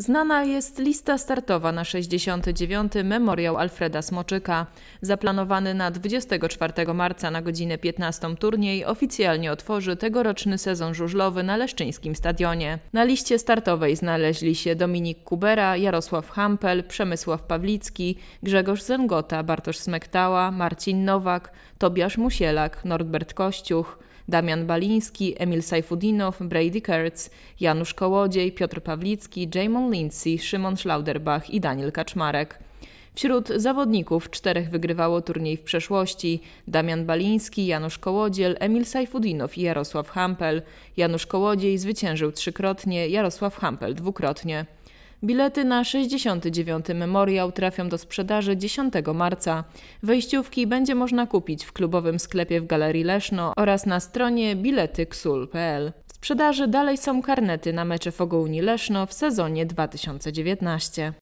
Znana jest lista startowa na 69. Memoriał Alfreda Smoczyka. Zaplanowany na 24 marca na godzinę 15 turniej oficjalnie otworzy tegoroczny sezon żużlowy na Leszczyńskim Stadionie. Na liście startowej znaleźli się Dominik Kubera, Jarosław Hampel, Przemysław Pawlicki, Grzegorz Zengota, Bartosz Smektała, Marcin Nowak, Tobiasz Musielak, Norbert Kościuch, Damian Baliński, Emil Sajfudinow, Brady Kertz, Janusz Kołodziej, Piotr Pawlicki, Jamon Lindsay, Szymon Schlauderbach i Daniel Kaczmarek. Wśród zawodników czterech wygrywało turniej w przeszłości: Damian Baliński, Janusz Kołodziel, Emil Sajfudinow i Jarosław Hampel. Janusz Kołodziej zwyciężył trzykrotnie, Jarosław Hampel dwukrotnie. Bilety na 69. memoriał trafią do sprzedaży 10 marca. Wejściówki będzie można kupić w klubowym sklepie w Galerii Leszno oraz na stronie bilety.ksul.pl sprzedaży dalej są karnety na mecze Fogouni Leszno w sezonie 2019.